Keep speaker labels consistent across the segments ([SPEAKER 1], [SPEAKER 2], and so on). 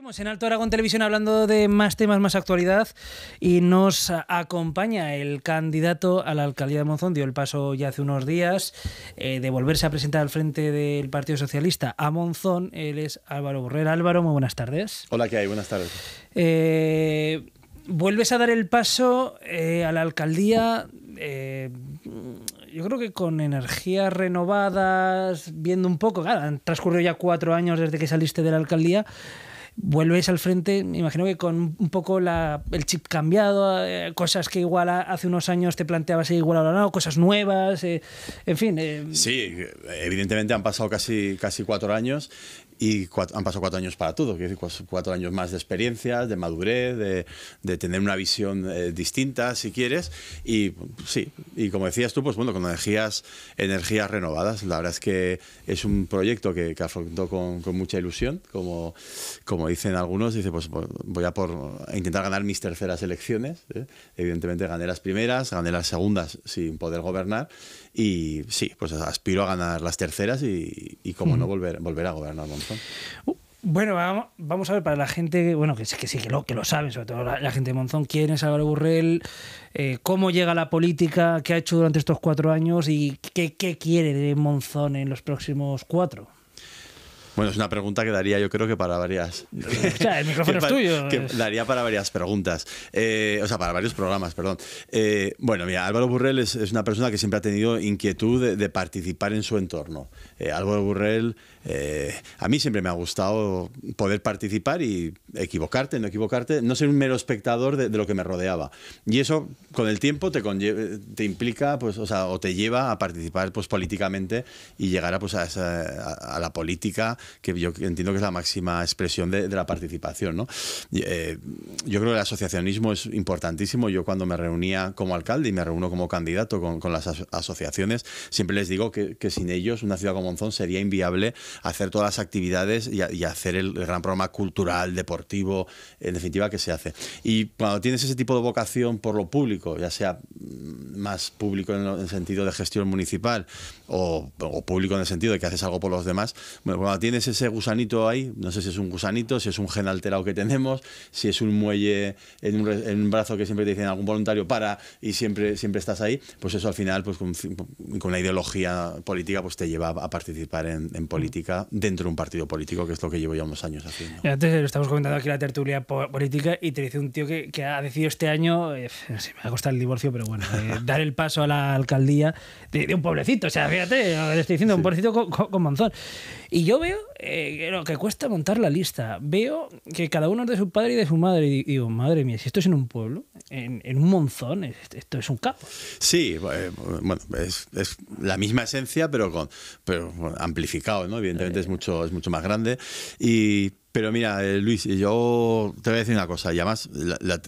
[SPEAKER 1] Estamos en Alto Aragón Televisión hablando de más temas, más actualidad y nos acompaña el candidato a la alcaldía de Monzón, dio el paso ya hace unos días eh, de volverse a presentar al frente del Partido Socialista a Monzón, él es Álvaro Borrer. Álvaro, muy buenas tardes.
[SPEAKER 2] Hola, ¿qué hay? Buenas tardes.
[SPEAKER 1] Eh, vuelves a dar el paso eh, a la alcaldía yo creo que con energías renovadas, viendo un poco, claro, han transcurrido ya cuatro años desde que saliste de la alcaldía, vuelves al frente, me imagino que con un poco la, el chip cambiado, eh, cosas que igual hace unos años te planteabas igual ahora no, cosas nuevas, eh, en fin. Eh.
[SPEAKER 2] Sí, evidentemente han pasado casi, casi cuatro años y han pasado cuatro años para todo, cuatro años más de experiencias, de madurez, de, tener una visión eh, distinta, si quieres, y sí, y como decías tú, pues bueno, con energías, energías renovadas, la verdad es que es un proyecto que, afrontó con, mucha ilusión, como, como dicen algunos, dice, pues, pues voy a, por, intentar ganar mis terceras elecciones, ¿eh? evidentemente gané las primeras, gané las segundas sin poder gobernar, y sí, pues aspiro a ganar las terceras y, y como no, volver, volver a gobernar Monzón.
[SPEAKER 1] Uh, bueno, vamos a ver para la gente, bueno, que, sí, que lo, que lo saben, sobre todo la, gente de Monzón, quién es Álvaro Burrell, eh, cómo llega la política, qué ha hecho durante estos cuatro años y qué, qué quiere de Monzón en los próximos cuatro.
[SPEAKER 2] Bueno, es una pregunta que daría yo creo que para varias... O
[SPEAKER 1] el micrófono es tuyo. Que
[SPEAKER 2] daría para varias preguntas. Eh, o sea, para varios programas, perdón. Eh, bueno, mira, Álvaro Burrell es, una persona que siempre ha tenido inquietud de, participar en su entorno. Eh, Álvaro Burrell, a mí siempre me ha gustado poder participar y equivocarte, no equivocarte, no ser un mero espectador de, lo que me rodeaba. Y eso, con el tiempo, te, te implica, pues, o sea, o te lleva a participar pues, políticamente y llegar a, pues, a, a la política que yo entiendo que es la máxima expresión de, la participación. Eh, yo creo que el asociacionismo es importantísimo. Yo cuando me reunía como alcalde y me reúno como candidato con, las asociaciones, siempre les digo que, sin ellos una ciudad como Monzón sería inviable hacer todas las actividades y, hacer el, gran programa cultural, deportivo, en definitiva, que se hace. Y cuando tienes ese tipo de vocación por lo público, ya sea más público en el sentido de gestión municipal o, público en el sentido de que haces algo por los demás, bueno, cuando tienes tienes ese gusanito ahí, no sé si es un gusanito, si es un gen alterado que tenemos, si es un muelle en un, brazo que siempre te dicen algún voluntario para y siempre, siempre estás ahí, pues eso al final, pues con, con la ideología política, pues te lleva a, participar en, política dentro de un partido político, que es lo que llevo ya unos años
[SPEAKER 1] haciendo. Antes lo estamos comentando aquí la tertulia política y te dice un tío que, ha decidido este año, eh, me va a costar el divorcio, pero bueno, eh, dar el paso a la alcaldía de, un pobrecito o sea, fíjate, le estoy diciendo un pobrecito con, manzón, Y yo veo eh, lo que cuesta montar la lista. Veo que cada uno es de su padre y de su madre. Y digo, madre mía, si esto es en un pueblo, en, en un monzón, esto es un capo.
[SPEAKER 2] Sí, eh, bueno, es, es, la misma esencia, pero con pero amplificado, ¿no? Evidentemente eh. es mucho, es mucho más grande. Y pero mira, eh, Luis, yo te voy a decir una cosa, y además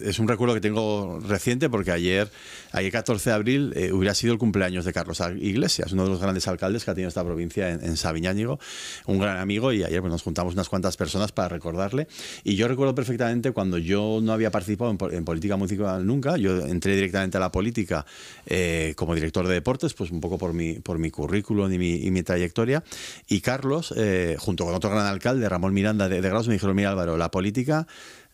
[SPEAKER 2] es un recuerdo que tengo reciente porque ayer, ayer 14 de abril, eh, hubiera sido el cumpleaños de Carlos Iglesias, uno de los grandes alcaldes que ha tenido esta provincia en, Sabiñánigo, un gran amigo, y ayer pues, nos juntamos unas cuantas personas para recordarle. Y yo recuerdo perfectamente cuando yo no había participado en, política municipal nunca, yo entré directamente a la política eh, como director de deportes, pues un poco por mi, por mi currículum y mi, trayectoria, y Carlos, junto con otro gran alcalde, Ramón Miranda de me dijeron, mira Álvaro, la política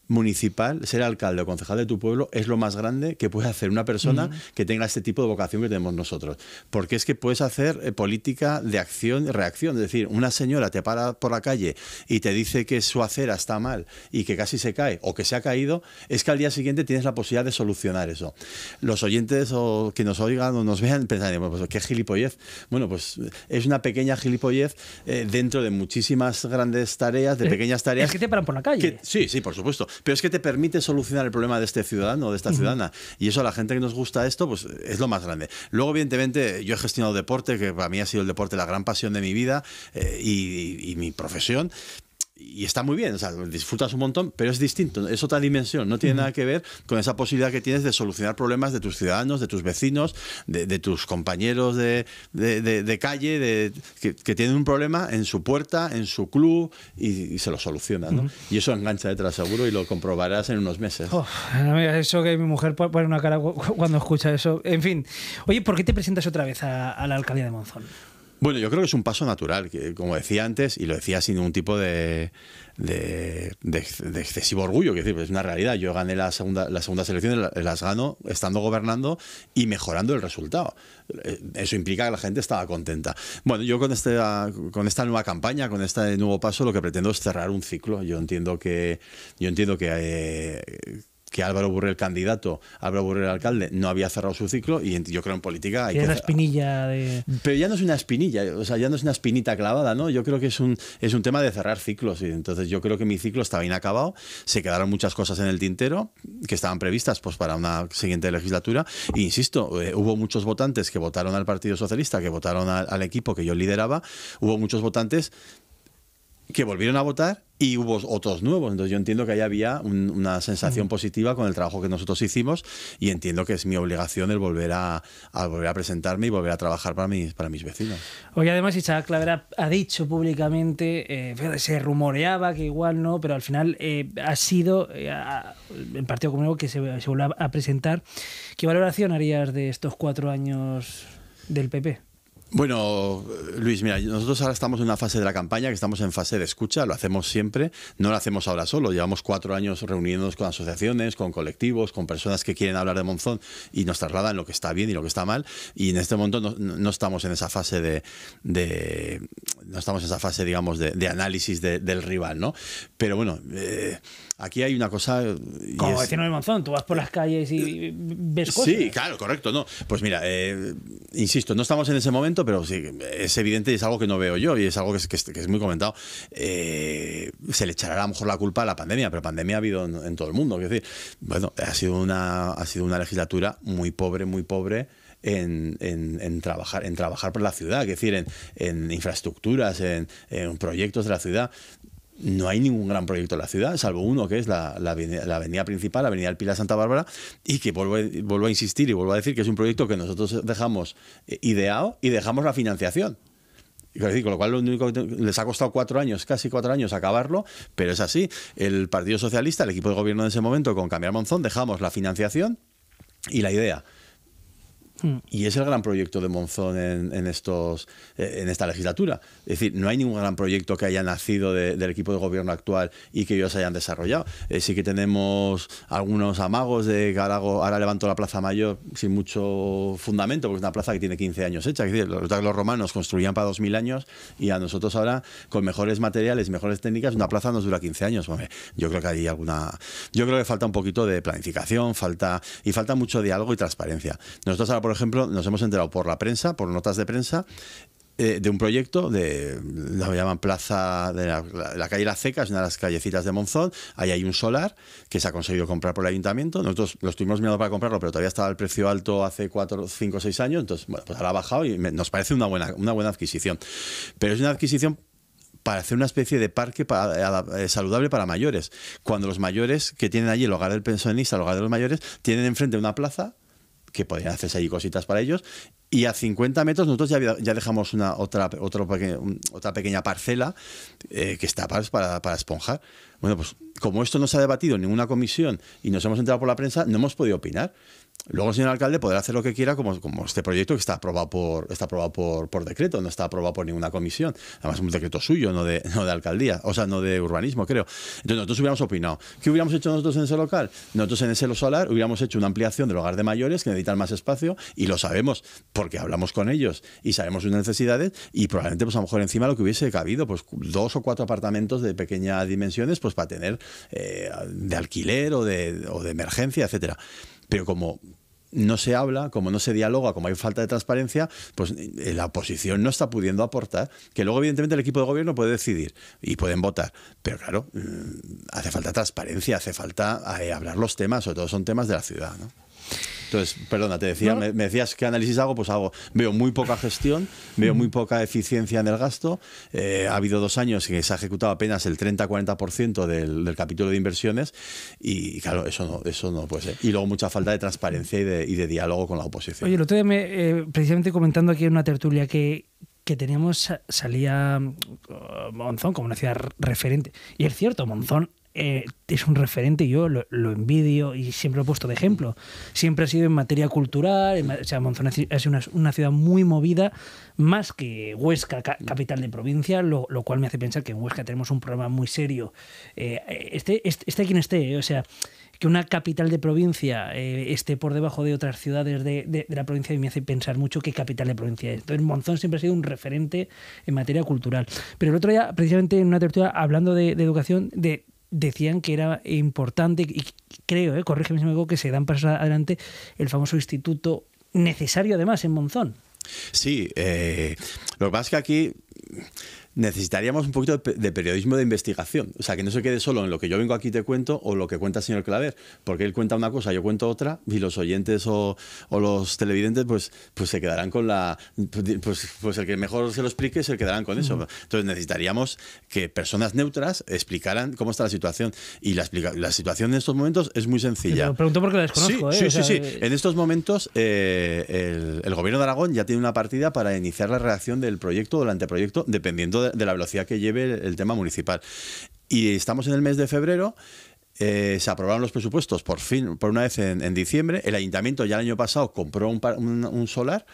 [SPEAKER 2] municipal, ser alcalde o concejal de tu pueblo, es lo más grande que puede hacer una persona mm. que tenga este tipo de vocación que tenemos nosotros. Porque es que puedes hacer eh, política de acción y reacción. Es decir, una señora te para por la calle y te dice que su acera está mal y que casi se cae o que se ha caído, es que al día siguiente tienes la posibilidad de solucionar eso. Los oyentes o que nos oigan o nos vean pensarán, pues qué gilipollez. Bueno, pues es una pequeña gilipollez eh, dentro de muchísimas grandes tareas, de pequeñas tareas. Es que te
[SPEAKER 1] paran por la calle.
[SPEAKER 2] sí, sí, por supuesto pero es que te permite solucionar el problema de este ciudadano o de esta ciudadana. Y eso a la gente que nos gusta esto, pues es lo más grande. Luego, evidentemente, yo he gestionado deporte, que para mí ha sido el deporte la gran pasión de mi vida eh, y mi profesión, y está muy bien, o sea, disfrutas un montón, pero es distinto, es otra dimensión, no tiene nada que ver con esa posibilidad que tienes de solucionar problemas de tus ciudadanos, de tus vecinos, de, tus compañeros de, de, calle, que, que, tienen un problema en su puerta, en su club, y, se lo solucionan, ¿no? Y eso engancha detrás seguro y lo comprobarás en unos meses. Oh,
[SPEAKER 1] eso que mi mujer pone una cara cuando escucha eso. En fin, oye, ¿por qué te presentas otra vez a la alcaldía de Monzón?
[SPEAKER 2] Bueno, yo creo que es un paso natural, que, como decía antes, y lo decía sin un tipo de, excesivo orgullo, que es, decir, es una realidad. Yo gané la segunda, las segundas elecciones, las gano estando gobernando y mejorando el resultado. Eh, eso implica que la gente estaba contenta. Bueno, yo con, este, con esta nueva campaña, con este nuevo paso, lo que pretendo es cerrar un ciclo. Yo entiendo que, yo entiendo que, eh, que Álvaro Burre, el candidato, Álvaro Burre, el alcalde, no había cerrado su ciclo y yo creo en política hay que... una
[SPEAKER 1] espinilla de...
[SPEAKER 2] Pero ya no es una espinilla, o sea, ya no es una espinita clavada, ¿no? Yo creo que es un, es un tema de cerrar ciclos y entonces yo creo que mi ciclo estaba inacabado, se quedaron muchas cosas en el tintero que estaban previstas pues para una siguiente legislatura e insisto, eh, hubo muchos votantes que votaron al Partido Socialista, que votaron al equipo que yo lideraba, hubo muchos votantes que volvieron a votar y hubo otros nuevos. Entonces yo entiendo que ahí había una sensación positiva con el trabajo que nosotros hicimos y entiendo que es mi obligación el volver a, volver a presentarme y volver a trabajar para mis, para mis vecinos.
[SPEAKER 1] Hoy además Isaac Clavera ha dicho públicamente, eh, se rumoreaba que igual no, pero al final eh, ha sido eh, el Partido Comunista que se, se a presentar. ¿Qué valoración harías de estos cuatro años del PP?
[SPEAKER 2] Bueno, Luis, mira, nosotros ahora estamos en una fase de la campaña que estamos en fase de escucha, lo hacemos siempre, no lo hacemos ahora solo, llevamos cuatro años reuniéndonos con asociaciones, con colectivos, con personas que quieren hablar de Monzón y nos trasladan lo que está bien y lo que está mal y en este momento no, estamos en esa fase de, de, no estamos en esa fase, digamos, de, análisis del rival, ¿no? Pero bueno... Eh, aquí hay una cosa. Eh, Como vecino
[SPEAKER 1] de Monzón, tú vas por las calles y ves cosas. Sí,
[SPEAKER 2] claro, correcto. No. Pues mira, eh, insisto, no estamos en ese momento, pero sí, es evidente y es algo que no veo yo y es algo que es, muy comentado. Eh, se le echará a lo mejor la culpa a la pandemia, pero pandemia ha habido en, todo el mundo. Es decir, bueno, ha sido, una, ha sido una legislatura muy pobre, muy pobre. En, trabajar en trabajar por la ciudad, es decir, en, en infraestructuras, en, proyectos de la ciudad no hay ningún gran proyecto en la ciudad, salvo uno que es la, avenida principal, la avenida del Pilar Santa Bárbara, y que vuelvo, a insistir y vuelvo a decir que es un proyecto que nosotros dejamos eh, ideado y dejamos la financiación. Con lo cual, les ha costado cuatro años, casi cuatro años, acabarlo, pero es así. El Partido Socialista, el equipo de gobierno de ese momento, con Cambiar Monzón, dejamos la financiación y la idea. Mm. Y es el gran proyecto de Monzón en, estos, eh, en esta legislatura. Es decir, no hay ningún gran proyecto que haya nacido del equipo de gobierno actual y que ellos hayan desarrollado. Eh, sí que tenemos algunos amagos de que ahora, ahora, levanto la Plaza Mayor sin mucho fundamento, porque es una plaza que tiene 15 años hecha. Es decir, los, romanos construían para 2.000 años y a nosotros ahora, con mejores materiales, mejores técnicas, una plaza nos dura 15 años. Hombre, yo creo que hay alguna... Yo creo que falta un poquito de planificación falta y falta mucho diálogo y transparencia. Nosotros ahora, por por ejemplo, nos hemos enterado por la prensa, por notas de prensa, eh, de un proyecto de la llaman Plaza de la, calle La Ceca, es una de las callecitas de Monzón. Ahí hay un solar que se ha conseguido comprar por el ayuntamiento. Nosotros lo estuvimos mirando para comprarlo, pero todavía estaba el precio alto hace 4, 5, 6 años. Entonces, bueno, pues ahora ha bajado y nos parece una buena, una buena adquisición. Pero es una adquisición para hacer una especie de parque eh, saludable para mayores. Cuando los mayores que tienen allí el hogar del pensionista, el hogar de los mayores, tienen enfrente una plaza que podían hacerse allí cositas para ellos. Y a 50 metros nosotros ya, dejamos una, otra, otra, otra pequeña parcela eh, que está para, esponjar. Bueno, pues como esto no se ha debatido en ninguna comisión y nos hemos entrado por la prensa, no hemos podido opinar. Luego el señor alcalde podrá hacer lo que quiera como, como este proyecto que está aprobado, por, está aprobado por, por decreto, no está aprobado por ninguna comisión. Además es un decreto suyo, no de, no de alcaldía, o sea, no de urbanismo, creo. Entonces nosotros hubiéramos opinado. ¿Qué hubiéramos hecho nosotros en ese local? Nosotros en ese solar hubiéramos hecho una ampliación del hogar de mayores que necesitan más espacio y lo sabemos porque hablamos con ellos y sabemos sus necesidades y probablemente pues a lo mejor encima lo que hubiese cabido, pues dos o cuatro apartamentos de pequeñas dimensiones pues para tener eh, de alquiler o de, o de emergencia, etcétera. Pero como no se habla, como no se dialoga, como hay falta de transparencia, pues eh, la oposición no está pudiendo aportar. Que luego, evidentemente, el equipo de gobierno puede decidir y pueden votar. Pero claro, eh, hace falta transparencia, hace falta eh, hablar los temas, sobre todo son temas de la ciudad. ¿no? Entonces, perdona, te decía, me, decías qué análisis hago, pues hago, veo muy poca gestión, veo muy poca eficiencia en el gasto. Eh, ha habido dos años que se ha ejecutado apenas el 30-40% del, del, capítulo de inversiones y claro, eso no, eso no puede ser. Y luego mucha falta de transparencia y de, diálogo con la oposición. Oye,
[SPEAKER 1] lo estoy eh, precisamente comentando aquí en una tertulia que, que teníamos salía mm, Monzón como una ciudad referente. Y es cierto, Monzón eh, es un referente y yo lo, envidio y siempre lo he puesto de ejemplo. Siempre ha sido en materia cultural, Monzón es una, una, ciudad muy movida, más que Huesca, capital de provincia, lo, cual me hace pensar que en Huesca tenemos un problema muy serio. este, este quien esté, eh, o sea, que una capital de provincia esté por debajo de otras ciudades de, la provincia me hace pensar mucho qué capital de provincia es. Entonces, Monzón siempre ha sido un referente en materia cultural. Pero el otro día, precisamente en una tertulia, hablando de, de educación, de, decían que era importante, y creo, eh, corrígeme si me equivoco, que se dan pasos adelante el famoso instituto necesario además en Monzón.
[SPEAKER 2] Sí, eh, lo que pasa es que aquí necesitaríamos un poquito de periodismo de investigación. O sea, que no se quede solo en lo que yo vengo aquí y te cuento o lo que cuenta el señor Claver, porque él cuenta una cosa, yo cuento otra, y los oyentes o, los televidentes pues, pues se quedarán con la... Pues, pues, pues, el que mejor se lo explique se quedarán con eso. Entonces necesitaríamos que personas neutras explicaran cómo está la situación. Y la, la situación en estos momentos es muy sencilla.
[SPEAKER 1] pregunto porque la desconozco. Sí, ¿eh? sí, sí, sí. Eh,
[SPEAKER 2] en estos momentos eh, el, gobierno de Aragón ya tiene una partida para iniciar la redacción del proyecto o del anteproyecto, dependiendo de de la velocidad que lleve el tema municipal. Y estamos en el mes de febrero. Eh, se aprobaron los presupuestos por fin, por una vez en, diciembre. El ayuntamiento ya el año pasado compró un, solar,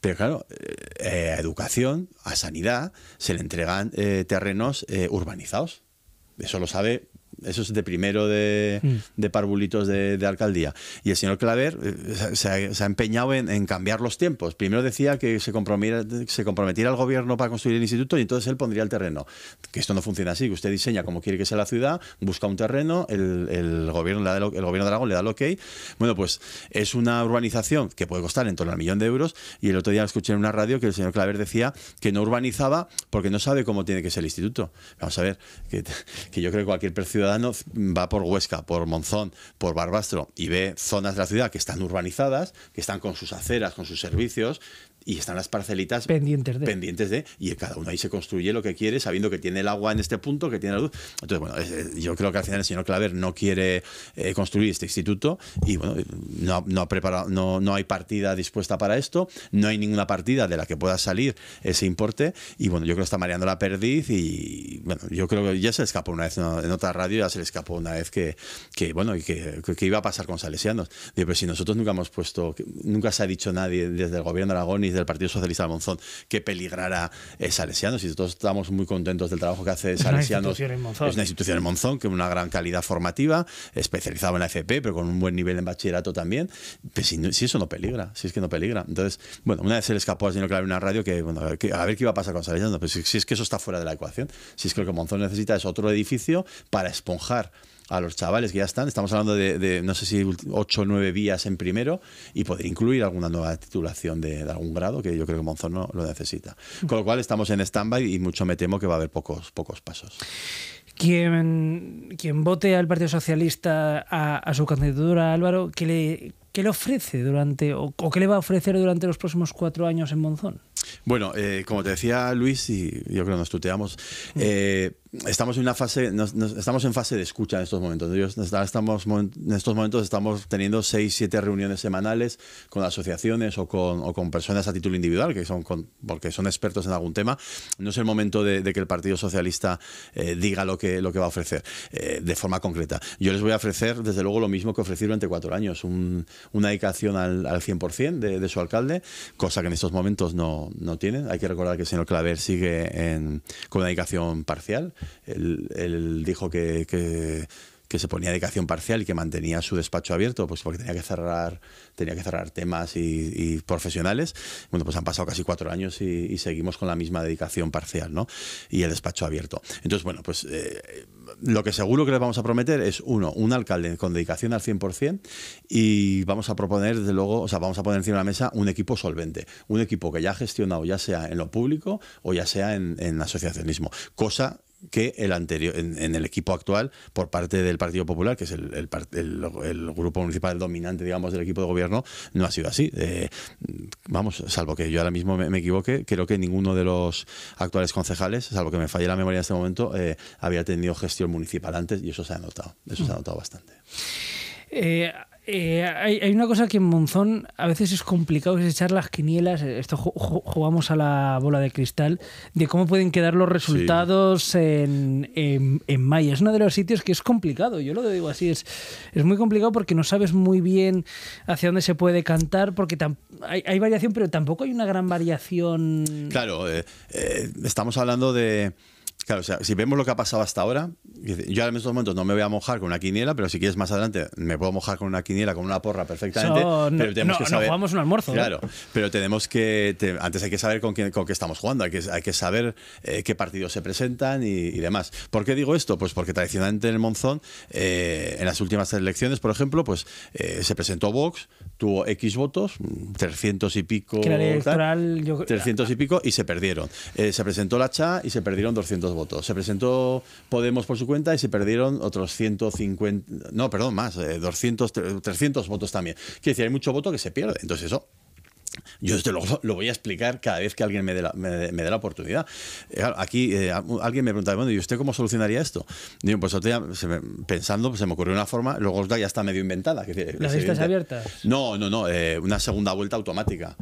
[SPEAKER 2] pero claro, eh, eh, a educación, a sanidad, se le entregan terrenos urbanizados. Eso lo sabe eso es de primero de, mm. parbulitos de de, alcaldía. Y el señor Claver eh, se, ha empeñado en, cambiar los tiempos. Primero decía que se comprometiera, se comprometiera el gobierno para construir el instituto y entonces él pondría el terreno. Que esto no funciona así, que usted diseña como quiere que sea la ciudad, busca un terreno, el, gobierno, el, gobierno de Aragón le da el ok. Bueno, pues es una urbanización que puede costar en torno al millón de euros y el otro día escuché en una radio que el señor Claver decía que no urbanizaba porque no sabe cómo tiene que ser el instituto. Vamos a ver, que, que yo creo que cualquier ciudad va por Huesca, por Monzón, por Barbastro y ve zonas de la ciudad que están urbanizadas, que están con sus aceras, con sus servicios, y están las parcelitas pendientes de. pendientes de y cada uno ahí se construye lo que quiere sabiendo que tiene el agua en este punto que tiene luz entonces bueno eh, yo creo que al final el señor Claver no quiere eh, construir este instituto y bueno no, no ha preparado no, no hay partida dispuesta para esto no hay ninguna partida de la que pueda salir ese importe y bueno yo creo que está mareando la perdiz y bueno yo creo que ya se escapó una vez en otra radio ya se le escapó una vez que, que bueno, y que, iba a pasar con salesianos. Digo, pero si nosotros nunca hemos puesto, nunca se ha dicho nadie desde el gobierno de Aragón ni del Partido Socialista de Monzón que peligrara eh, salesianos y todos estamos muy contentos del trabajo que hace salesianos. Es una, institución en Monzón, que una gran calidad formativa, especializada en la FP, pero con un buen nivel en bachillerato también. Pues si, eso no peligra, si es que no peligra. Entonces, bueno, una vez se le escapó al señor Clave una radio que, bueno, a ver qué iba a pasar con salesianos, pero pues si, si, es que eso está fuera de la ecuación, si es que lo que Monzón necesita es otro edificio para esponjar a los chavales que ya están. Estamos hablando de, no sé si 8 o 9 vías en primero y poder incluir alguna nueva titulación de, algún grado, que yo creo que Monzón no lo necesita. Con lo cual estamos en stand-by y mucho me temo que va a haber pocos, pocos pasos.
[SPEAKER 1] Quien, quien vote al Partido Socialista a, a su candidatura, Álvaro, ¿qué le, ¿Qué le ofrece durante o, qué le va a ofrecer durante los próximos cuatro años en Monzón?
[SPEAKER 2] Bueno, eh, como te decía Luis, y yo creo que nos tuteamos, mm. eh, estamos en una fase, estamos en fase de escucha en estos momentos. en estos momentos estamos teniendo seis, siete reuniones semanales con asociaciones o con, personas a título individual, que son porque son expertos en algún tema. No es el momento de, que el Partido Socialista eh, diga lo que, lo que va a ofrecer de forma concreta. Yo les voy a ofrecer, desde luego, lo mismo que ofrecí durante cuatro años, un, una dedicación al, al 100% de, de, su alcalde, cosa que en estos momentos no, no tienen. Hay que recordar que el señor Claver sigue en, con una dedicación parcial. Él, dijo que, que se ponía dedicación parcial y que mantenía su despacho abierto, pues porque tenía que cerrar, tenía que cerrar temas y, profesionales. Bueno, pues han pasado casi cuatro años y, seguimos con la misma dedicación parcial, ¿no? Y el despacho abierto. Entonces, bueno, pues eh, lo que seguro que les vamos a prometer es, uno, un alcalde con dedicación al 100% y vamos a proponer, desde luego, o sea, vamos a poner encima de la mesa un equipo solvente, un equipo que ya ha gestionado ya sea en lo público o ya sea en, en asociacionismo, cosa que el anterior, en, el equipo actual por parte del Partido Popular, que es el, el, grupo municipal dominante, digamos, del equipo de gobierno, no ha sido así. Eh, vamos, salvo que yo ahora mismo me, equivoque, creo que ninguno de los actuales concejales, salvo que me falle la memoria en este momento, eh, había tenido gestión municipal antes y eso se ha notado, eso se ha notado bastante.
[SPEAKER 1] Eh, eh, hay, una cosa que en Monzón a veces es complicado, es echar las quinielas, esto jugamos a la bola de cristal, de cómo pueden quedar los resultados en, en, Es uno de los sitios que es complicado, yo lo digo así, es, es muy complicado porque no sabes muy bien hacia dónde se puede cantar, porque hay, variación, pero tampoco hay una gran variación.
[SPEAKER 2] Claro, eh, eh, estamos hablando de... Claro, o sea, si vemos lo que ha pasado hasta ahora, yo en estos momentos no me voy a mojar con una quiniela, pero si quieres más adelante me puedo mojar con una quiniela, con una porra perfectamente. pero tenemos que saber, no jugamos un almuerzo. Claro, pero tenemos que. antes hay que saber con, quién, con qué estamos jugando, hay que, hay que saber eh, qué partidos se presentan y, demás. ¿Por qué digo esto? Pues porque tradicionalmente en el Monzón, eh, en las últimas elecciones, por ejemplo, pues eh, se presentó Vox, tuvo X votos, 300 y pico. 300
[SPEAKER 1] y
[SPEAKER 2] ah. pico y se perdieron. Eh, se presentó la CHA y se perdieron 200 votos. Se presentó Podemos por su cuenta y se perdieron otros 150. No, perdón, más, 200, eh, 300 votos también. Quiere decir, hay mucho voto que se pierde. Entonces, eso yo desde lo voy a explicar cada vez que alguien me dé la, me, la oportunidad. Eh, aquí eh, alguien me pregunta bueno, ¿y usted cómo solucionaría esto? Digo, pues pensando, pues se me ocurrió una forma, luego ya está medio inventada. ¿Las vistas abiertas? No, no, no, eh, una segunda vuelta automática.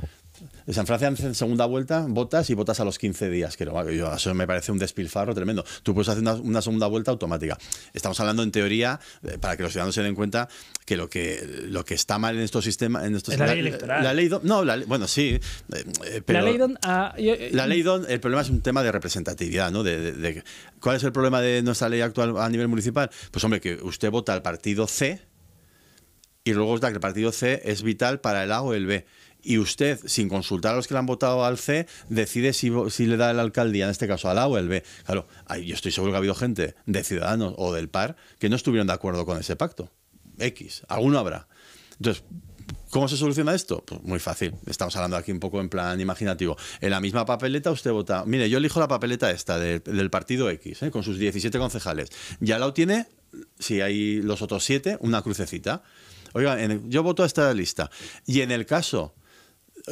[SPEAKER 2] San Francisco en Francia segunda vuelta, votas y votas a los 15 días. Que eso me parece un despilfarro tremendo. Tú puedes hacer una, segunda vuelta automática. Estamos hablando en teoría, eh, para que los ciudadanos se den cuenta, que lo que, lo que está mal en estos sistemas... En es la, ley electoral. La, no, bueno, sí. Eh, eh, la
[SPEAKER 1] ah, ley
[SPEAKER 2] don, el problema es un tema de representatividad, ¿no? De, ¿Cuál es el problema de nuestra ley actual a nivel municipal? Pues hombre, que usted vota al partido C y luego está que el partido C es vital para el A o el B y usted, sin consultar a los que le han votado al C, decide si, le da la alcaldía, en este caso al A o el B. Claro, yo estoy seguro que ha habido gente de Ciudadanos o del PAR que no estuvieron de acuerdo con ese pacto. X, alguno habrá. Entonces, ¿Cómo se soluciona esto? Pues muy fácil. Estamos hablando aquí un poco en plan imaginativo. En la misma papeleta usted vota. Mire, yo elijo la papeleta esta del partido X, ¿eh? con sus 17 concejales. Ya la tiene, si hay los otros 7, una crucecita. Oiga, yo voto a esta lista. Y en el caso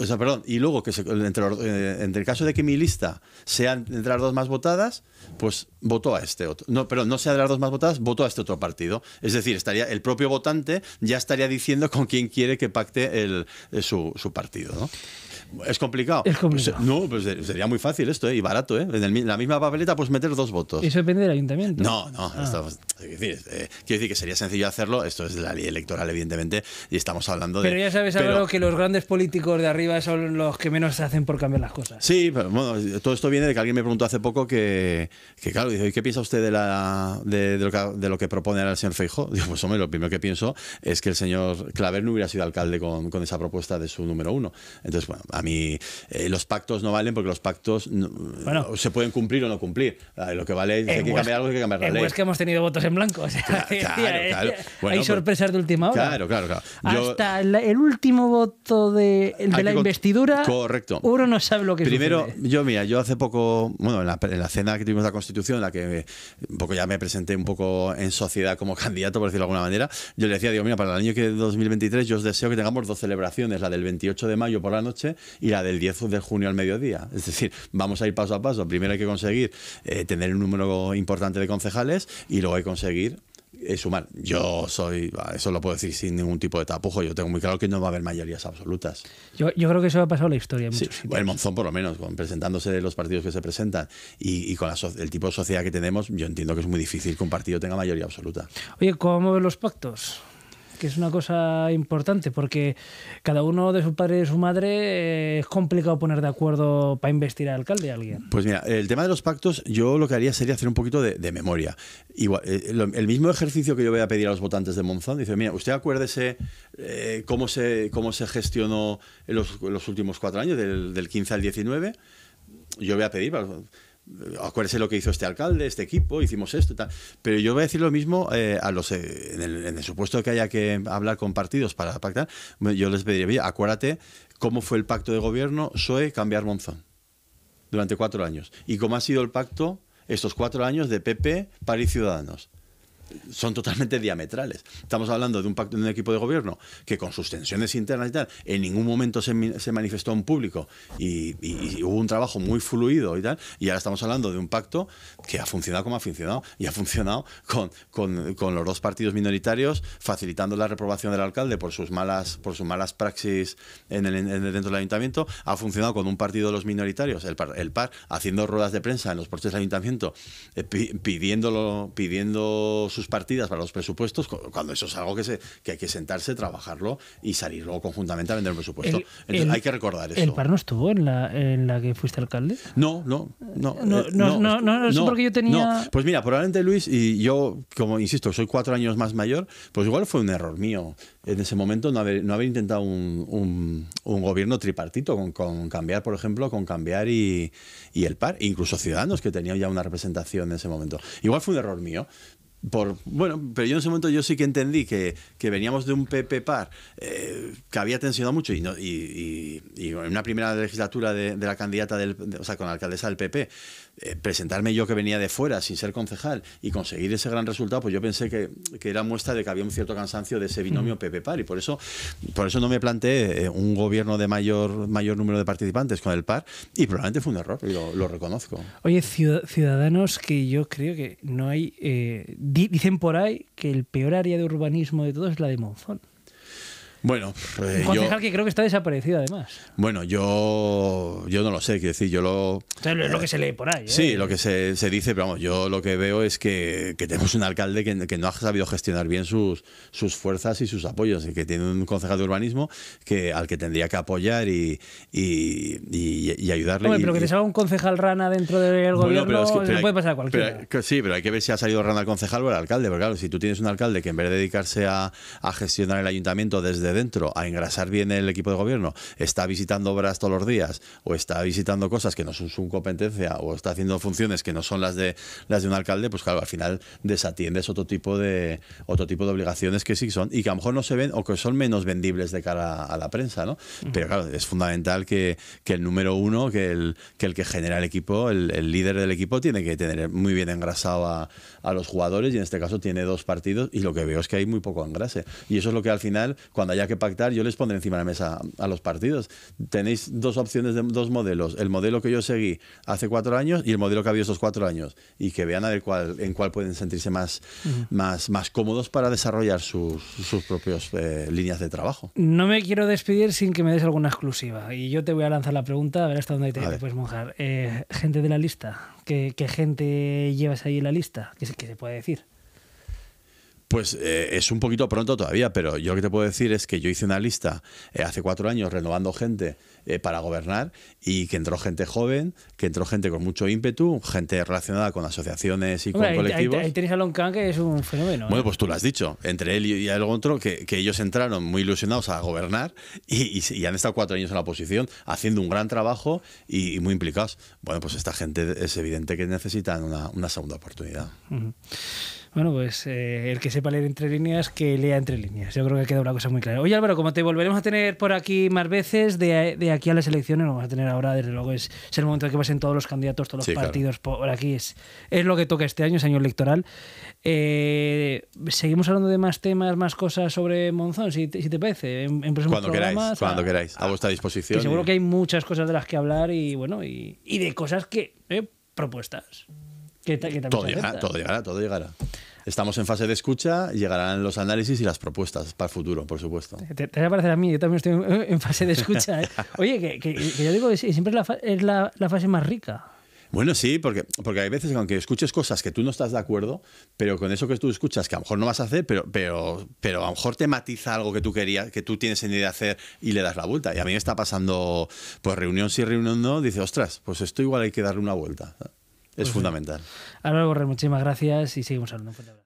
[SPEAKER 2] o sea, perdón, y luego que eh, entre, el caso de que mi lista sea entre las dos más votadas, pues votó a este otro. No, pero no sea de las dos más votadas, votó a este otro partido. Es decir, estaría el propio votante ya estaría diciendo con quién quiere que pacte el, eh, su, partido, ¿no? Es complicado. Es complicado. Pues, no, pues eh, sería muy fácil esto, ¿eh? Y barato, ¿eh? En, la misma papeleta, pues meter dos votos. Eso
[SPEAKER 1] depende del ayuntamiento. No,
[SPEAKER 2] no. Ah. Pues, quiero, decir, que sería sencillo hacerlo. Esto es la ley electoral, evidentemente, y estamos hablando de. Pero ya sabes, algo
[SPEAKER 1] que los grandes políticos de arriba son los que menos se hacen por cambiar las cosas.
[SPEAKER 2] Sí, pero bueno, todo esto viene de que alguien me preguntó hace poco que, claro, ¿y qué piensa usted de, la, de, lo que, propone el señor Feijo? Digo, pues hombre, lo primero que pienso es que el señor Claver no hubiera sido alcalde con, esa propuesta de su número uno. Entonces, bueno, a mí eh, los pactos no valen porque los pactos bueno, se pueden cumplir o no cumplir. Eh, lo que vale es que hay que cambiar algo, hay que cambiar la ley. Es que
[SPEAKER 1] hemos tenido votos en blanco.
[SPEAKER 2] claro, hay pues sorpresas de última hora. Claro, claro, claro.
[SPEAKER 1] Hasta el último voto de la investidura, correcto. uno no sabe lo que Primero,
[SPEAKER 2] yo, mira, yo hace poco, bueno, en la, cena que tuvimos la Constitución, la que un poco ya me presenté un poco en sociedad como candidato, por decirlo de alguna manera, yo le decía, digo, mira, para el año que 2023 yo os deseo que tengamos dos celebraciones, la del 28 de mayo por la noche y la del 10 de junio al mediodía. Es decir, vamos a ir paso a paso. Primero hay que conseguir eh, tener un número importante de concejales y luego hay que conseguir es humano. Yo soy, eso lo puedo decir sin ningún tipo de tapujo, yo tengo muy claro que no va a haber mayorías absolutas.
[SPEAKER 1] Yo, creo que eso ha pasado en la historia. En
[SPEAKER 2] el Monzón por lo menos, con, presentándose los partidos que se presentan y, con el tipo de sociedad que tenemos, yo entiendo que es muy difícil que un partido tenga mayoría absoluta.
[SPEAKER 1] Oye, ¿cómo ven los pactos? que es una cosa importante, porque cada uno de su padre y de su madre eh, es complicado poner de acuerdo para investir al alcalde a alguien.
[SPEAKER 2] Pues mira, el tema de los pactos, yo lo que haría sería hacer un poquito de, memoria. Eh, eh, el mismo ejercicio que yo voy a pedir a los votantes de Monzón, dice, mira, usted acuérdese cómo, se, cómo se gestionó en los, últimos cuatro años, del, 15 al 19, yo voy a pedir acuérdese lo que hizo este alcalde, este equipo, hicimos esto y tal. Pero yo voy a decir lo mismo eh, eh, en, el, en, supuesto que haya que hablar con partidos para pactar, yo les pediría, oye, acuérdate cómo fue el pacto de gobierno PSOE cambiar Monzón durante cuatro años y cómo ha sido el pacto estos cuatro años de PP, París Ciudadanos son totalmente diametrales. Estamos hablando de un pacto de un equipo de gobierno que con sus tensiones internas y tal, en ningún momento se, se manifestó en público y, hubo un trabajo muy fluido y tal, y ahora estamos hablando de un pacto que ha funcionado como ha funcionado, y ha funcionado con, con, los dos partidos minoritarios, facilitando la reprobación del alcalde por sus malas, por sus malas praxis en dentro del ayuntamiento, ha funcionado con un partido de los minoritarios, el PAR, el PAR haciendo ruedas de prensa en los portes del ayuntamiento, eh, pidiéndolo, pidiendo sus partidas para los presupuestos, cuando eso es algo que, se, hay que sentarse, trabajarlo y salir luego conjuntamente a vender un presupuesto. Entonces, hay que recordar eso. ¿El PAR
[SPEAKER 1] no estuvo en la, en la que fuiste alcalde?
[SPEAKER 2] No, no, no. No, no, eh, no, porque yo tenía... Pues mira, probablemente Luis, y yo, como insisto, soy cuatro años más mayor, pues igual fue un error mío en ese momento no haber, no intentado un, un, gobierno tripartito con, cambiar, por ejemplo, con cambiar y, y el par, incluso Ciudadanos, que tenían ya una representación en ese momento. Igual fue un error mío, bueno, pero yo en ese momento yo sí que entendí que, veníamos de un PP par eh, que había tensionado mucho y, en una primera legislatura de, la candidata, del, o sea, con la alcaldesa del PP, eh, presentarme yo que venía de fuera sin ser concejal y conseguir ese gran resultado, pues yo pensé que, era muestra de que había un cierto cansancio de ese binomio PP-PAR y por eso, por eso no me planteé eh, un gobierno de mayor, mayor número de participantes con el PAR y probablemente fue un error, lo, reconozco.
[SPEAKER 1] Oye, ciudadanos que yo creo que no hay dicen por ahí que el peor área de urbanismo de todos es la de Monzón.
[SPEAKER 2] Bueno, un eh, concejal
[SPEAKER 1] que creo que está desaparecido además.
[SPEAKER 2] Bueno, yo, yo no lo sé, quiero decir, yo lo...
[SPEAKER 1] lo, que eh, se lee por ahí. Sí,
[SPEAKER 2] ¿eh? lo que se, se, dice, pero vamos, yo lo que veo es que, tenemos un alcalde que, no ha sabido gestionar bien sus, sus fuerzas y sus apoyos, y que tiene un concejal de urbanismo que, al que tendría que apoyar y, y, ayudarle. pero que te salga
[SPEAKER 1] un concejal rana dentro del gobierno puede pasar a cualquiera.
[SPEAKER 2] sí, pero hay que ver si ha salido rana el concejal o el alcalde, porque claro, si tú tienes un alcalde que en vez de dedicarse a, a gestionar el ayuntamiento desde dentro a engrasar bien el equipo de gobierno, está visitando obras todos los días o está visitando cosas que no son su competencia o está haciendo funciones que no son las de las de un alcalde, pues claro, al final desatiendes otro tipo de otro tipo de obligaciones que sí son y que a lo mejor no se ven o que son menos vendibles de cara a la prensa, ¿no? Pero claro, es fundamental que, el número uno, que el que, genera el equipo, el, líder del equipo tiene que tener muy bien engrasado a, a los jugadores y en este caso tiene dos partidos y lo que veo es que hay muy poco engrase. Y eso es lo que al final, cuando haya que pactar, yo les pondré encima de la mesa a los partidos. Tenéis dos opciones, de, dos modelos. El modelo que yo seguí hace cuatro años y el modelo que ha habido estos cuatro años. Y que vean a en cuál pueden sentirse más, más, más cómodos para desarrollar sus, propias eh, líneas de trabajo.
[SPEAKER 1] No me quiero despedir sin que me des alguna exclusiva. Y yo te voy a lanzar la pregunta, a ver hasta dónde te, puedes mojar. Eh, gente de la lista, ¿qué, gente llevas ahí en la lista? qué se puede decir?
[SPEAKER 2] Pues eh, es un poquito pronto todavía, pero yo lo que te puedo decir es que yo hice una lista eh, hace cuatro años renovando gente eh, para gobernar y que entró gente joven, que entró gente con mucho ímpetu, gente relacionada con asociaciones y con colectivos. Ahí,
[SPEAKER 1] tenéis a que es un fenómeno. Bueno, pues
[SPEAKER 2] tú lo has dicho, entre él y, el otro, que, ellos entraron muy ilusionados a gobernar y, han estado cuatro años en la oposición haciendo un gran trabajo y, muy implicados. Bueno, pues esta gente es evidente que necesitan una, segunda oportunidad.
[SPEAKER 1] Bueno, pues eh, el que sepa leer entre líneas, que lea entre líneas. Yo creo que ha quedado una cosa muy clara. Oye Álvaro, como te volveremos a tener por aquí más veces, de, aquí a las elecciones, lo vamos a tener ahora, desde luego es, el momento en que pasen todos los candidatos, todos los partidos por aquí. Es, es lo que toca este año, es año electoral. Eh, seguimos hablando de más temas, más cosas sobre Monzón, si te, parece. cuando queráis, cuando
[SPEAKER 2] a, queráis, vuestra disposición. seguro que
[SPEAKER 1] hay muchas cosas de las que hablar y bueno, y, y de cosas que... Eh, propuestas todo, llegará, todo llegará,
[SPEAKER 2] todo llegará. Estamos en fase de escucha, llegarán los análisis y las propuestas para el futuro, por supuesto.
[SPEAKER 1] Te, va a parecer a mí, yo también estoy en fase de escucha. ¿eh? Oye, que, yo digo que siempre es la, fase más rica.
[SPEAKER 2] Bueno, sí, porque, porque hay veces que aunque escuches cosas que tú no estás de acuerdo, pero con eso que tú escuchas, que a lo mejor no vas a hacer, pero, pero, pero a lo mejor te matiza algo que tú querías, que tú tienes en idea de hacer y le das la vuelta. Y a mí me está pasando, pues reunión sí, reunión no, dice, ostras, pues esto igual hay que darle una vuelta es pues fundamental.
[SPEAKER 1] Álvaro Borrell, muchísimas gracias y seguimos hablando.